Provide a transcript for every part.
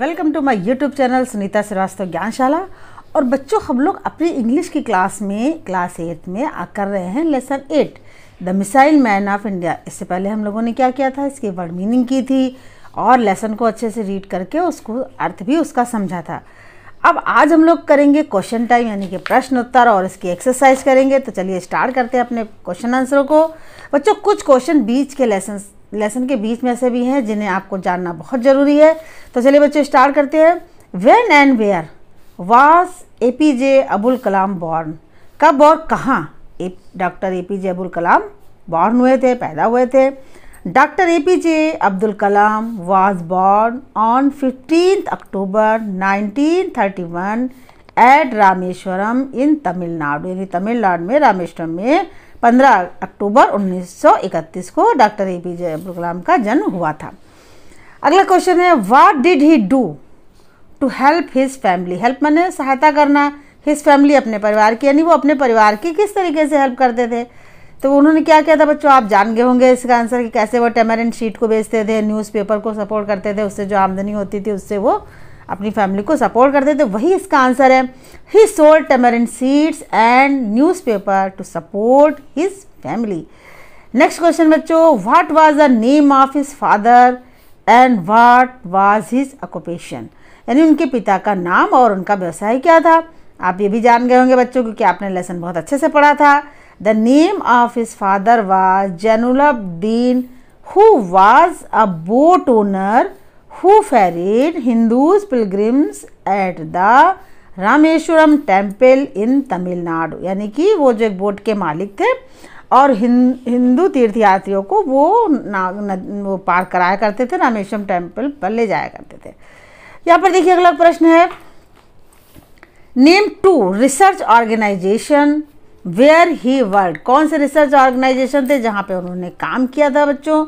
Welcome to my YouTube channel Sunita Shrivastava Gyanshala और बच्चों हम लोग अपनी इंग्लिश की क्लास में क्लास एट में आ कर रहे हैं lesson eight the missile man of India इससे पहले हम लोगों ने क्या किया था इसकी वर्ड मीनिंग की थी और लेसन को अच्छे से रीड करके उसको अर्थ भी उसका समझा था अब आज हम लोग करेंगे क्वेश्चन टाइम यानी कि प्रश्न उत्तर और इसकी एक्सरसाइज करेंगे तो चलिए स्टार्ट करते हैं अपने क्वेश्चन आंसरों को बच्चों कुछ क्वेश्चन बीच के लेसन लेसन के बीच में ऐसे भी हैं जिन्हें आपको जानना बहुत ज़रूरी है तो चलिए बच्चों स्टार्ट करते हैं when and where was A P J Abul Kalam born कब और कहाँ doctor A P J Abul Kalam born हुए थे पैदा हुए थे doctor A P J Abdul Kalam was born on fifteen October 1931 at Rameshwaram in Tamil Nadu यानी तमिलनाडु में रामेश्वरम में 15 अक्टूबर 1931 को doctor A P J Abdul Kalam का जन्म हुआ था अगला क्वेश्चन है what did he do to help his family help मैंने सहायता करना हिज फैमिली अपने परिवार की यानी वो अपने परिवार की किस तरीके से हेल्प करते थे तो उन्होंने क्या किया था बच्चों आप जान गए होंगे इसका आंसर कि कैसे वो टेमर शीट को बेचते थे न्यूज़पेपर को सपोर्ट करते थे उससे जो आमदनी होती थी उससे वो अपनी फैमिली को सपोर्ट करते थे वही इसका आंसर है he sold tamarind seeds and paper to support his family next question बच्चों what was the name of his father and what was his occupation यानी उनके पिता का नाम और उनका व्यवसाय क्या था आप ये भी जान गए होंगे बच्चों क्योंकि आपने लेसन बहुत अच्छे से पढ़ा था the name of his father was Jainulabdeen who was a boat owner who ferried Hindus pilgrims at the Rameshwaram temple in Tamil Nadu यानी कि वो जो एक बोट के मालिक थे और हिंदू तीर्थयात्रियों को वो ना, वो पार कराया करते थे रामेश्वरम टेम्पल पर ले जाया करते थे यहाँ पर देखिए अगला प्रश्न है name two research organisation where he worked कौन से रिसर्च ऑर्गेनाइजेशन थे जहाँ पे उन्होंने काम किया था बच्चों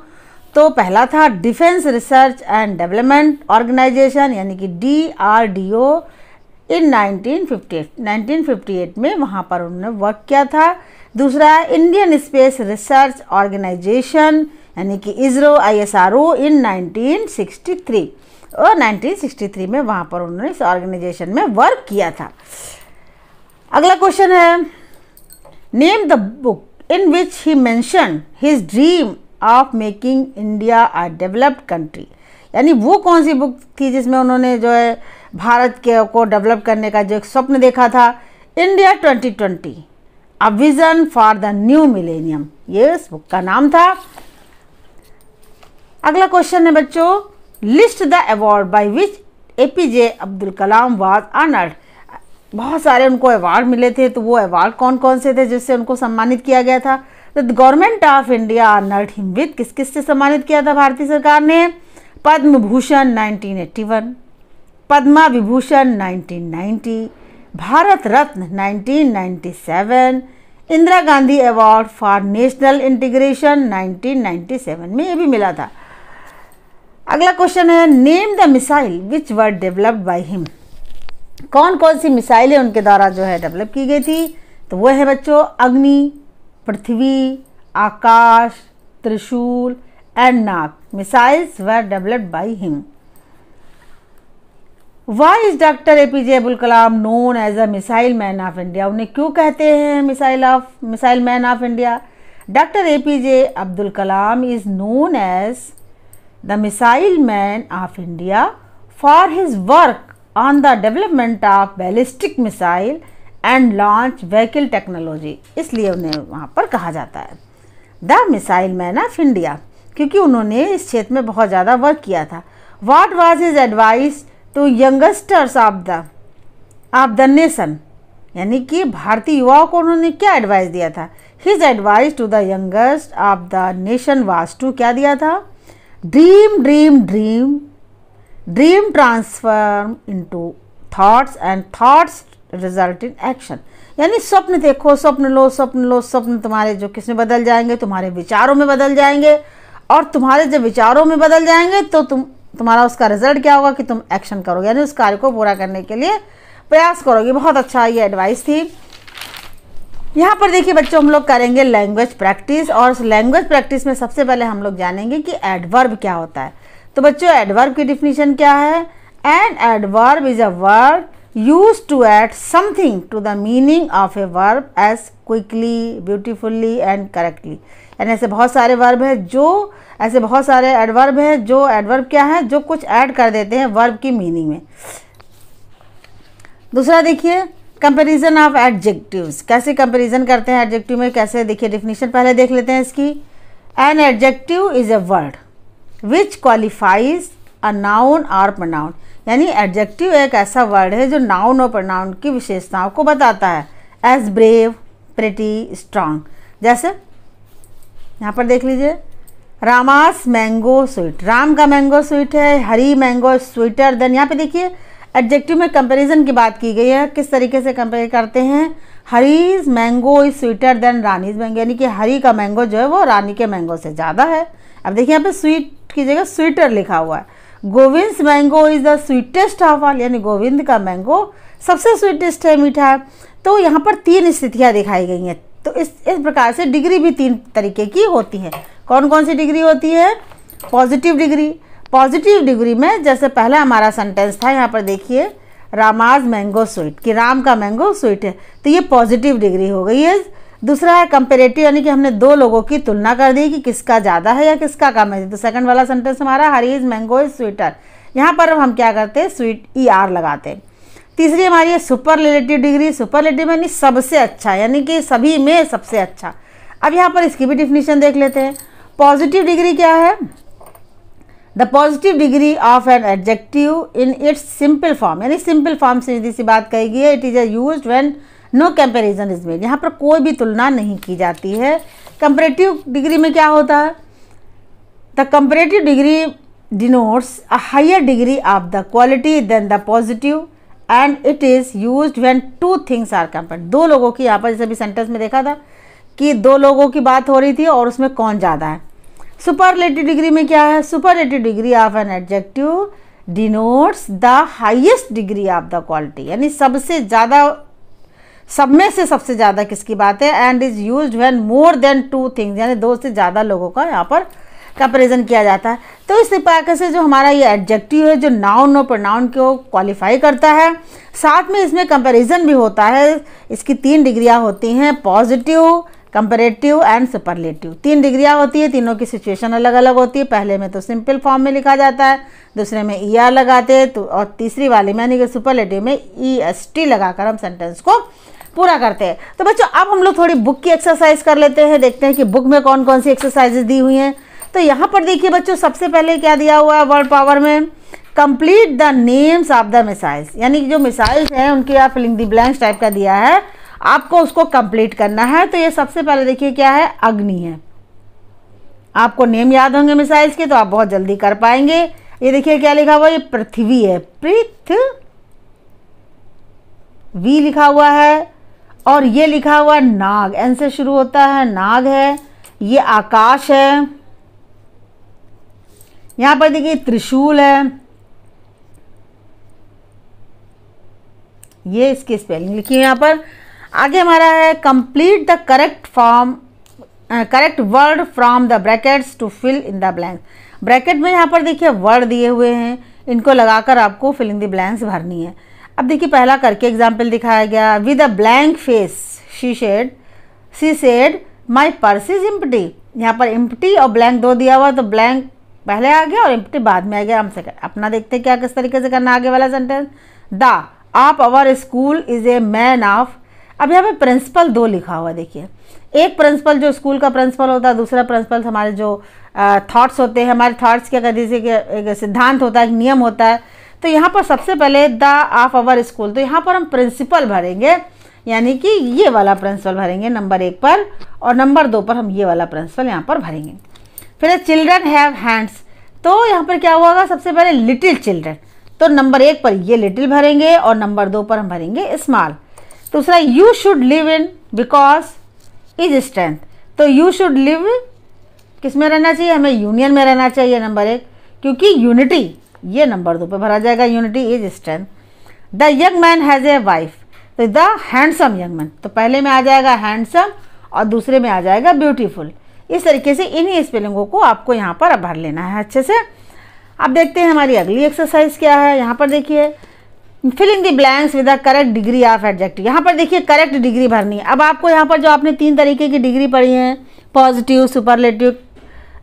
तो पहला था defence research and development organisation यानी कि D R D O in 1958 1958 में वहाँ पर उन्होंने वर्क किया था दूसरा है इंडियन स्पेस रिसर्च ऑर्गेनाइजेशन यानी कि ISRO I S R O in 1963 और 1963 में वहाँ पर उन्होंने इस ऑर्गेनाइजेशन में वर्क किया था अगला क्वेश्चन है name the book in which he mentioned his dream of making India a developed country यानी वो कौन सी बुक थी जिसमें उन्होंने जो है भारत के को डेवलप करने का जो एक स्वप्न देखा था India 2020 a vision for the new millennium ये इस बुक का नाम था अगला क्वेश्चन है बच्चों list the award by which A P J Abdul Kalam was honoured बहुत सारे उनको अवार्ड मिले थे तो वो अवार्ड कौन कौन से थे जिससे उनको सम्मानित किया गया था the government of India honoured him with किस किस से सम्मानित किया था भारतीय सरकार ने Padma Bhushan 1981 Padma Vibhushan 1990 Bharat Ratna 1997 Indira Gandhi award for national integration 1997 में ये भी मिला था अगला क्वेश्चन है name the missile which were developed by him कौन कौन सी मिसाइलें उनके द्वारा जो है डेवलप की गई थी तो वो है बच्चों अग्नि Prithvi Akash Trishul and missiles were developed were him why is doctor A P J Abdul Kalam known as a missile man of India उन्हें क्यों कहते हैं missile of missile man of India doctor A P J Abdul Kalam is known as the missile man of India for his work on the development of ballistic missile and launch vehicle technology इसलिए उन्हें वहाँ पर कहा जाता है the missile man of India क्योंकि उन्होंने इस क्षेत्र में बहुत ज़्यादा वर्क किया था what was is advice to youngsters of the of the nation यानी कि भारतीय युवाओं को उन्होंने क्या एडवाइस दिया था his advice to the youngest of the nation was to क्या दिया था dream dream dream dream into thoughts and thoughts result in action यानी स्वप्न देखो स्वप्न लो स्वप्न लो स्वप्न तुम्हारे जो किसने बदल जाएंगे तुम्हारे विचारों में बदल जाएंगे और तुम्हारे जब विचारों में बदल जाएंगे तो तुम तुम्हारा उसका रिजल्ट क्या होगा कि तुम एक्शन करोगे यानी उस कार्य को पूरा करने के लिए प्रयास करोगे बहुत अच्छा ये एडवाइस थी यहाँ पर देखिए बच्चों हम लोग करेंगे लैंग्वेज प्रैक्टिस और उस लैंग्वेज प्रैक्टिस में सबसे पहले हम लोग जानेंगे कि एडवर्ब क्या होता है तो बच्चों एडवर्ब की डिफिनीशन क्या है and adverb is a word used to add something to the meaning of a verb as quickly, beautifully and correctly. यानी ऐसे बहुत सारे वर्ब हैं जो ऐसे बहुत सारे एडवर्ब हैं जो एडवर्ब क्या है जो कुछ ऐड कर देते हैं वर्ब की मीनिंग में दूसरा देखिए कंपेरिजन ऑफ एडजेक्टिव्स कैसे कंपेरिजन करते हैं एडजेक्टिव में कैसे देखिए डिफिनीशन पहले देख लेते हैं इसकी an adjective is a word which qualifies a noun और प्रनाउन यानी एडजेक्टिव एक ऐसा वर्ड है जो नाउन और प्रनाउन की विशेषताओं को बताता है एज ब्रेव प्रेटी स्ट्रांग जैसे यहाँ पर देख लीजिए रामास मैंगो स्वीट राम का मैंगो स्वीट है हरी मैंगो स्वीटर देन यहाँ पे देखिए एडजेक्टिव में कंपैरिजन की बात की गई है किस तरीके से कंपेयर करते हैं Hari's mango is sweeter than Rani's mango यानी कि हरी का मैंगो जो है वो रानी के मैंगो से ज़्यादा है अब देखिए यहाँ पे स्वीट की जगह स्वीटर लिखा हुआ है Govind mango is the sweetest of all यानी गोविंद का मैंगो सबसे स्वीटेस्ट है मीठा तो यहाँ पर तीन स्थितियाँ दिखाई गई हैं तो इस इस प्रकार से डिग्री भी तीन तरीके की होती है कौन कौन सी डिग्री होती है पॉजिटिव डिग्री पॉजिटिव डिग्री में जैसे पहला हमारा सेंटेंस था यहाँ पर देखिए रामाज मैंगो स्वीट कि राम का मैंगो स्वीट है तो ये पॉजिटिव डिग्री हो गई है दूसरा है कंपेरेटिव यानी कि हमने दो लोगों की तुलना कर दी कि किसका ज़्यादा है या किसका कम है तो सेकंड वाला सेंटेंस हमारा Hari is mango is sweeter यहाँ पर हम क्या करते हैं स्वीट ई आर लगाते हैं तीसरी हमारी है superlative degree superlative यानी सबसे अच्छा यानी कि सभी में सबसे अच्छा अब यहाँ पर इसकी भी डिफिनीशन देख लेते हैं पॉजिटिव डिग्री क्या है the positive degree of an adjective in its simple form यानी सिंपल फॉर्म से यदि सी बात कही गई है it is use when no comparison is made यहाँ पर कोई भी तुलना नहीं की जाती है कंपरेटिव डिग्री में क्या होता है the comparative degree denotes a higher degree of the quality than the positive and it is use when two things are compare दो लोगों की यहाँ पर जैसे अभी सेंटेंस में देखा था कि दो लोगों की बात हो रही थी और उसमें कौन ज़्यादा है सुपरलेटिव डिग्री में क्या है superlative degree of an adjective denotes the highest degree of the quality यानी सबसे ज़्यादा सब में से सबसे ज़्यादा किसकी बात है and is use when more than two things यानी दो से ज़्यादा लोगों का यहाँ पर कंपेरिजन किया जाता है तो इस प्रकार से जो हमारा ये एडजेक्टिव है जो नाउन और प्रोनाउन को क्वालिफाई करता है साथ में इसमें कंपेरिजन भी होता है इसकी तीन डिग्रियाँ होती हैं पॉजिटिव कंपेरेटिव एंड सुपरलेटिव तीन डिग्रियाँ होती है तीनों की सिचुएशन अलग अलग होती है पहले में तो सिंपल फॉर्म में लिखा जाता है दूसरे में ई er आर लगाते हैं तो और तीसरी वाली में यानी कि सुपरलेटिव में ई एस टी लगाकर हम सेंटेंस को पूरा करते हैं तो बच्चों अब हम लोग थोड़ी बुक की एक्सरसाइज कर लेते हैं देखते हैं कि बुक में कौन कौन सी एक्सरसाइजेज दी हुई हैं तो यहाँ पर देखिए बच्चों सबसे पहले क्या दिया हुआ है वर्ल्ड पावर में complete the names of the missiles यानी कि जो मिसाइल्स हैं उनके आप फिलिंग दी ब्लैंक्स टाइप का दिया है आपको उसको कंप्लीट करना है तो ये सबसे पहले देखिए क्या है अग्नि है आपको नेम याद होंगे मिसाइल्स के तो आप बहुत जल्दी कर पाएंगे ये देखिए क्या लिखा हुआ ये पृथ्वी है पृथ्वी लिखा हुआ है और ये लिखा हुआ नाग एन से शुरू होता है नाग है ये आकाश है यहां पर देखिए त्रिशूल है ये इसकी स्पेलिंग लिखी है यहां पर आगे हमारा है complete the correct form correct word from the brackets to fill in the blank bracket में यहां पर देखिए वर्ड दिए हुए हैं इनको लगाकर आपको फिलिंग द ब्लैंक्स भरनी है अब देखिए पहला करके एग्जाम्पल दिखाया गया with a blank face she shed see said my purse is empty यहाँ पर इम्पटी और ब्लैंक दो दिया हुआ तो ब्लैंक पहले आ गया और इम्पटी बाद में आ गया हम सेकेंड अपना देखते हैं क्या किस तरीके से करना आगे वाला सेंटेंस द आप our school is a man of अब यहाँ पे प्रिंसिपल दो लिखा हुआ देखिए एक प्रिंसिपल जो स्कूल का प्रिंसिपल होता है दूसरा प्रिंसिपल हमारे जो थॉट्स होते हैं हमारे थॉट्स क्या कहते हैं कि एक सिद्धांत होता है एक नियम होता है तो यहाँ पर सबसे पहले द ऑफ आवर स्कूल तो यहाँ पर हम प्रिंसिपल भरेंगे यानी कि ये वाला प्रिंसिपल भरेंगे नंबर एक पर और नंबर दो पर हम ये वाला प्रिंसिपल यहाँ पर भरेंगे फिर चिल्ड्रन हैव हैंड्स तो यहाँ पर क्या हुआ सबसे पहले लिटिल चिल्ड्रन तो नंबर एक पर ये लिटिल भरेंगे और नंबर दो पर हम भरेंगे स्मॉल दूसरा you should live in because is strength तो यू शुड लिव किस में रहना चाहिए हमें यूनियन में रहना चाहिए नंबर एक क्योंकि यूनिटी ये नंबर दो पे भरा जाएगा unity is strength the young man has a wife तो द हैंडसम यंग मैन तो पहले में आ जाएगा हैंडसम और दूसरे में आ जाएगा ब्यूटीफुल इस तरीके से इन्हीं स्पेलिंगों को आपको यहाँ पर भर लेना है अच्छे से अब देखते हैं हमारी अगली एक्सरसाइज क्या है यहाँ पर देखिए filling the blanks with the correct degree of adjective यहाँ पर देखिए करेक्ट डिग्री भरनी है अब आपको यहाँ पर जो आपने तीन तरीके की डिग्री पढ़ी है positive superlative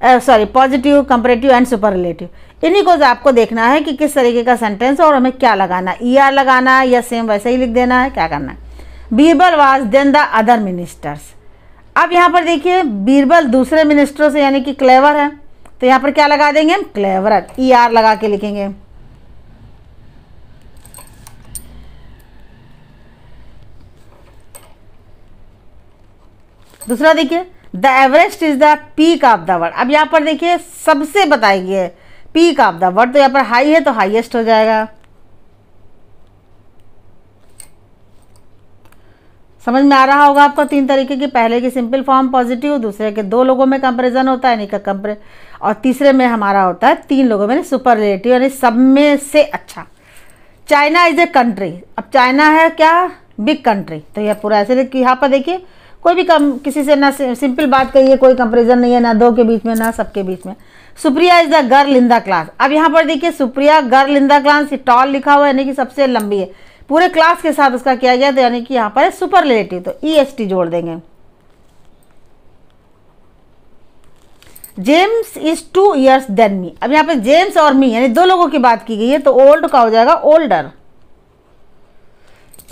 sorry positive comparative and superlative इन्हीं को आपको देखना है कि किस तरीके का सेंटेंस और हमें क्या लगाना है ई e आर लगाना है या सेम वैसे ही लिख देना है क्या करना है Birbal was then the other ministers अब यहाँ पर देखिए बीरबल दूसरे मिनिस्टरों से यानी कि क्लेवर है तो यहाँ पर क्या लगा देंगे हम क्लेवर ई आर लगा के लिखेंगे दूसरा देखिए the Everest is the peak of the world अब यहाँ पर देखिए सबसे बताएंगे पीक ऑफ द वर्ल्ड तो यहाँ पर हाई है तो हाईएस्ट हो जाएगा समझ में आ रहा होगा आपको तीन तरीके की पहले की सिंपल फॉर्म पॉजिटिव दूसरे के दो लोगों में कंपेरिजन होता है का कंपेर और तीसरे में हमारा होता है तीन लोगों में सुपर रिलेटिव यानी सब में से अच्छा चाइना इज़ ए कंट्री अब चाइना है क्या बिग कंट्री तो यह पूरा ऐसे यहाँ पर देखिए कोई भी कम किसी से ना सिंपल बात कहिए कोई कंपेरिजन नहीं है ना दो के बीच में ना सबके बीच में Supriya is the girl in the class अब यहाँ पर देखिए Supriya girl in the class tall लिखा हुआ है यानी कि सबसे लंबी है पूरे क्लास के साथ उसका किया गया तो यानी कि यहाँ पर है सुपर रिलेटिव तो ई एस टी जोड़ देंगे James is two years than me अब यहाँ पर जेम्स और मी यानी दो लोगों की बात की गई है तो ओल्ड का हो जाएगा ओल्डर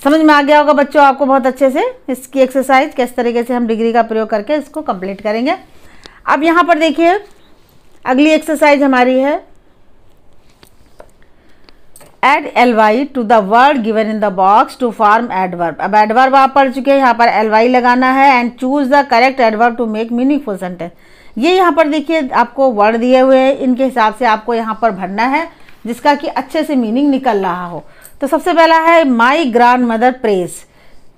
समझ में आ गया होगा बच्चों आपको बहुत अच्छे से इसकी एक्सरसाइज किस तरीके से हम डिग्री का प्रयोग करके इसको कंप्लीट करेंगे अब यहाँ पर देखिए अगली एक्सरसाइज हमारी है add L Y to the word given in the box to form adverb अब एडवर्ब आप पढ़ चुके हैं यहाँ पर एल वाई लगाना है and choose the correct adverb to make meaningful sentence ये यहाँ पर देखिए आपको वर्ड दिए हुए हैं इनके हिसाब से आपको यहाँ पर भरना है जिसका कि अच्छे से मीनिंग निकल रहा हो तो सबसे पहला है माई ग्रांड मदर प्रेस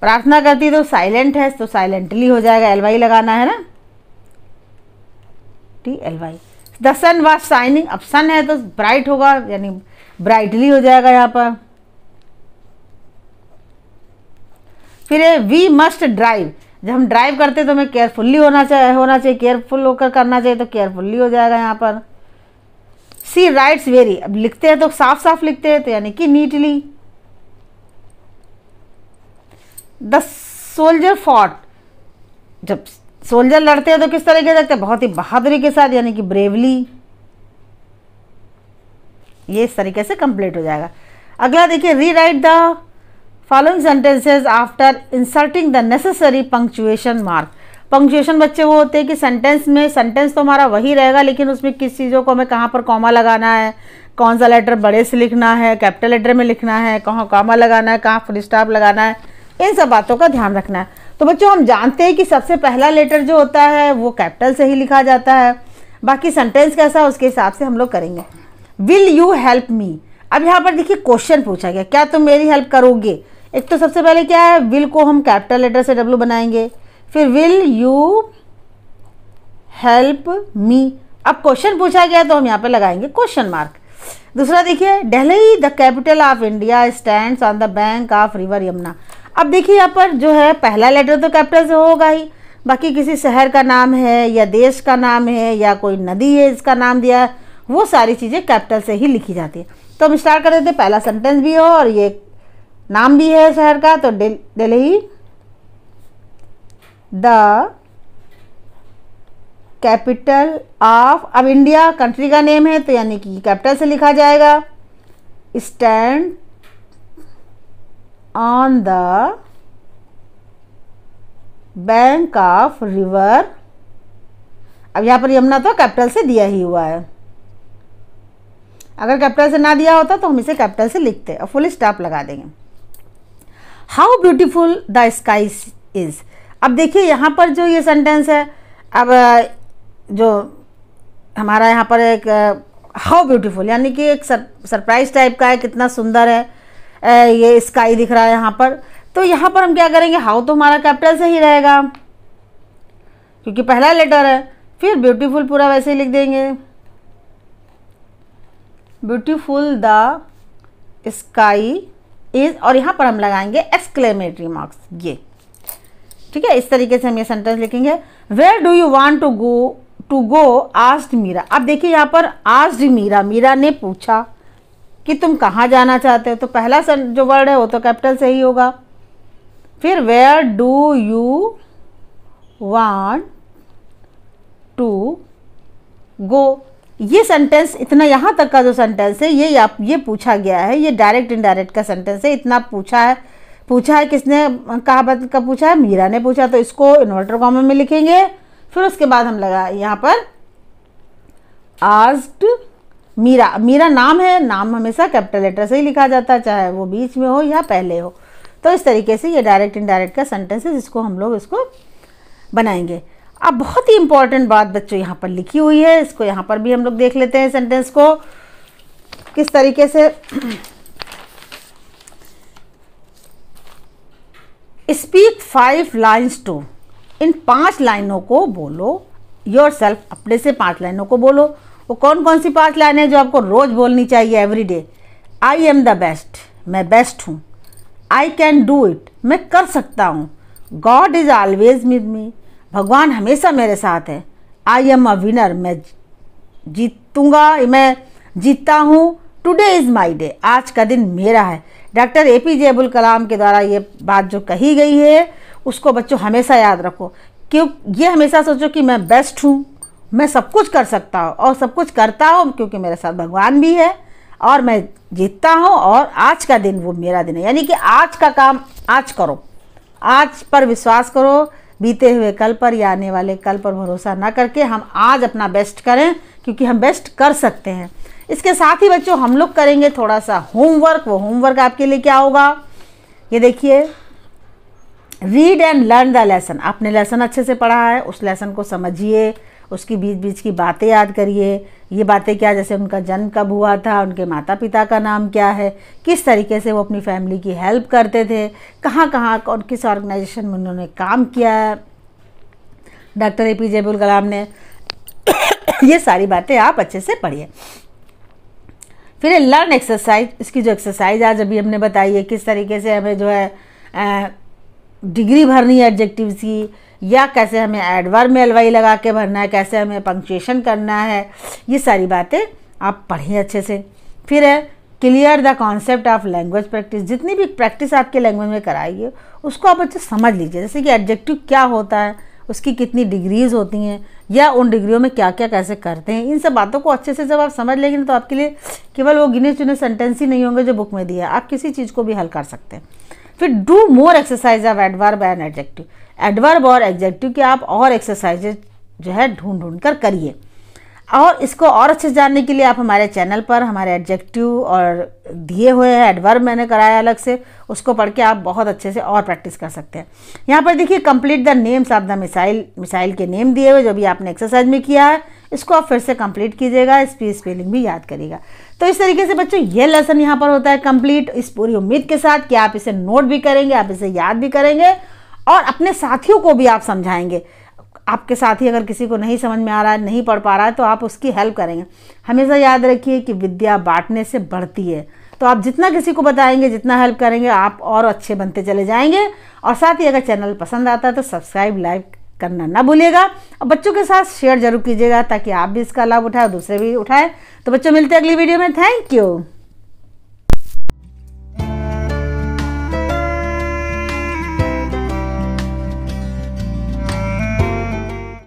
प्रार्थना करती तो साइलेंट है तो साइलेंटली तो हो जाएगा एल वाई लगाना है ना T L Y the sun was shining अब सन है तो ब्राइट होगा यानी ब्राइटली हो जाएगा यहाँ पर फिर है वी मस्ट ड्राइव जब हम ड्राइव करते तो हमें केयरफुल्ली होना चाहिए होना चाहिए केयरफुल होकर करना चाहिए तो केयरफुल्ली हो जाएगा यहाँ पर सी राइट्स वेरी अब लिखते हैं तो साफ साफ लिखते हैं तो यानी कि नीटली द सोल्जर फॉट जब सोल्जर लड़ते हैं तो किस तरीके से लड़ते हैं बहुत ही बहादुरी के साथ यानी कि ब्रेवली ये इस तरीके से कंप्लीट हो जाएगा अगला देखिए rewrite the following sentences after inserting the necessary punctuation mark punctuation बच्चे वो होते हैं कि सेंटेंस में सेंटेंस तो हमारा वही रहेगा लेकिन उसमें किस चीज़ों को हमें कहाँ पर कॉमा लगाना है कौन सा लेटर बड़े से लिखना है कैपिटल लेटर में लिखना है कहाँ कॉमा लगाना है कहाँ फुल स्टाफ लगाना है इन सब बातों का ध्यान रखना है तो बच्चों हम जानते हैं कि सबसे पहला लेटर जो होता है वो कैपिटल से ही लिखा जाता है बाकी सेंटेंस कैसा है उसके हिसाब से हम लोग करेंगे विल यू हेल्प मी अब यहाँ पर देखिए क्वेश्चन पूछा गया क्या तुम मेरी हेल्प करोगे एक तो सबसे पहले क्या है विल को हम कैपिटल लेटर से डब्ल्यू बनाएंगे फिर विल यू हेल्प मी अब क्वेश्चन पूछा गया तो हम यहाँ पर लगाएंगे क्वेश्चन मार्क दूसरा देखिए Delhi the capital of India stand on the bank of river Yamuna अब देखिए यहाँ पर जो है पहला लेटर तो कैपिटल से होगा ही बाकी किसी शहर का नाम है या देश का नाम है या कोई नदी है इसका नाम दिया है वो सारी चीज़ें कैपिटल से ही लिखी जाती है तो हम स्टार्ट कर देते हैं पहला सेंटेंस भी हो और ये नाम भी है शहर का तो दिल्ली द कैपिटल ऑफ अब इंडिया कंट्री का नेम है तो यानी कि कैपिटल से लिखा जाएगा stand on the bank of river अब यहाँ पर यमुना तो कैपिटल से दिया ही हुआ है अगर कैपिटल से ना दिया होता तो हम इसे कैपिटल से लिखते और फुल स्टॉप लगा देंगे how beautiful the sky is अब देखिए यहाँ पर जो ये सेंटेंस है अब जो हमारा यहाँ पर एक हाउ ब्यूटीफुल यानी कि एक सरप्राइज टाइप का है कितना सुंदर है ये स्काई दिख रहा है यहाँ पर तो यहाँ पर हम क्या करेंगे हाउ तो हमारा कैपिटल से ही रहेगा क्योंकि पहला लेटर है फिर ब्यूटीफुल पूरा वैसे ही लिख देंगे ब्यूटीफुल द स्काई इज और यहाँ पर हम लगाएंगे एक्सक्लेमेटरी मार्क्स ये ठीक है इस तरीके से हम ये सेंटेंस लिखेंगे where do you want to go to go आस्ट मीरा अब देखिए यहाँ पर आस्ट मीरा मीरा ने पूछा कि तुम कहाँ जाना चाहते हो तो पहला जो वर्ड है वो तो कैपिटल से ही होगा फिर where do you want to go ये सेंटेंस इतना यहाँ तक का जो सेंटेंस है ये आप ये पूछा गया है ये डायरेक्ट इनडायरेक्ट का सेंटेंस है इतना पूछा है पूछा है किसने बात का पूछा है मीरा ने पूछा तो इसको इन्वर्टर कॉमे में लिखेंगे फिर उसके बाद हम लगा यहाँ पर आस्ड मीरा मीरा नाम है नाम हमेशा कैपिटल लेटर से ही लिखा जाता है चाहे वो बीच में हो या पहले हो तो इस तरीके से ये डायरेक्ट इनडायरेक्ट का सेंटेंस है जिसको हम लोग इसको बनाएंगे अब बहुत ही इंपॉर्टेंट बात बच्चों यहाँ पर लिखी हुई है इसको यहाँ पर भी हम लोग देख लेते हैं सेंटेंस को किस तरीके से स्पीक फाइव लाइन्स टू इन पांच लाइनों को बोलो योर सेल्फ अपने से पांच लाइनों को बोलो वो कौन कौन सी पांच लाइनें हैं जो आपको रोज़ बोलनी चाहिए every day I am the best मैं बेस्ट हूँ आई कैन डू इट मैं कर सकता हूँ God is always with me भगवान हमेशा मेरे साथ है आई एम अ विनर मैं जीतूँगा मैं जीतता हूँ टुडे इज़ माई डे आज का दिन मेरा है doctor A P J Abul Kalam के द्वारा ये बात जो कही गई है उसको बच्चों हमेशा याद रखो क्यों ये हमेशा सोचो कि मैं बेस्ट हूँ मैं सब कुछ कर सकता हूँ और सब कुछ करता हूँ क्योंकि मेरे साथ भगवान भी है और मैं जीतता हूँ और आज का दिन वो मेरा दिन है यानी कि आज का काम आज करो आज पर विश्वास करो बीते हुए कल पर या आने वाले कल पर भरोसा ना करके हम आज अपना बेस्ट करें क्योंकि हम बेस्ट कर सकते हैं इसके साथ ही बच्चों हम लोग करेंगे थोड़ा सा होमवर्क वो होमवर्क आपके लिए क्या होगा ये देखिए read and learn the lesson आपने लेसन अच्छे से पढ़ा है उस लेसन को समझिए उसकी बीच बीच की बातें याद करिए ये बातें क्या जैसे उनका जन्म कब हुआ था उनके माता पिता का नाम क्या है किस तरीके से वो अपनी फैमिली की हेल्प करते थे कहाँ कहाँ और किस ऑर्गेनाइजेशन में उन्होंने काम किया है doctor A P J Abdul Kalam ने ये सारी बातें आप अच्छे से पढ़िए फिर लर्न एक्सरसाइज इसकी जो एक्सरसाइज आज अभी हमने बताई है किस तरीके से हमें जो है डिग्री भरनी है एडजेक्टिव्स की या कैसे हमें एडवर में एलवाई लगा के भरना है कैसे हमें पंक्चुएशन करना है ये सारी बातें आप पढ़िए अच्छे से फिर है clear the concept of language practice जितनी भी प्रैक्टिस आपके लैंग्वेज में कराइए उसको आप अच्छे समझ लीजिए जैसे कि एडजेक्टिव क्या होता है उसकी कितनी डिग्रीज होती हैं या उन डिग्रियों में क्या क्या कैसे करते हैं इन सब बातों को अच्छे से जब आप समझ लेंगे ना तो आपके लिए केवल वो गिने चुने सेंटेंस ही नहीं होंगे जो बुक में दिया आप किसी चीज़ को भी हल कर सकते हैं फिर do more exercise of adverb and adjective adverb और एडजेक्टिव की आप और एक्सरसाइजेज जो है ढूंढ ढूंढ कर करिए और इसको और अच्छे से जानने के लिए आप हमारे चैनल पर हमारे एडजेक्टिव और दिए हुए हैं एडवर्ब मैंने कराया अलग से उसको पढ़ के आप बहुत अच्छे से और प्रैक्टिस कर सकते हैं यहाँ पर देखिए complete the names of the missile missile के नेम दिए हुए जो भी आपने एक्सरसाइज में किया है इसको आप फिर से कंप्लीट कीजिएगा इस स्पेलिंग भी याद करिएगा तो इस तरीके से बच्चों ये लेसन यहाँ पर होता है कंप्लीट इस पूरी उम्मीद के साथ कि आप इसे नोट भी करेंगे आप इसे याद भी करेंगे और अपने साथियों को भी आप समझाएंगे आपके साथ ही अगर किसी को नहीं समझ में आ रहा है नहीं पढ़ पा रहा है तो आप उसकी हेल्प करेंगे हमेशा याद रखिए कि विद्या बांटने से बढ़ती है तो आप जितना किसी को बताएंगे जितना हेल्प करेंगे आप और अच्छे बनते चले जाएंगे और साथ ही अगर चैनल पसंद आता है तो सब्सक्राइब लाइक करना ना भूलिएगा और बच्चों के साथ शेयर जरूर कीजिएगा ताकि आप भी इसका लाभ उठाएं और दूसरे भी उठाएं तो बच्चों मिलते हैं अगली वीडियो में थैंक यू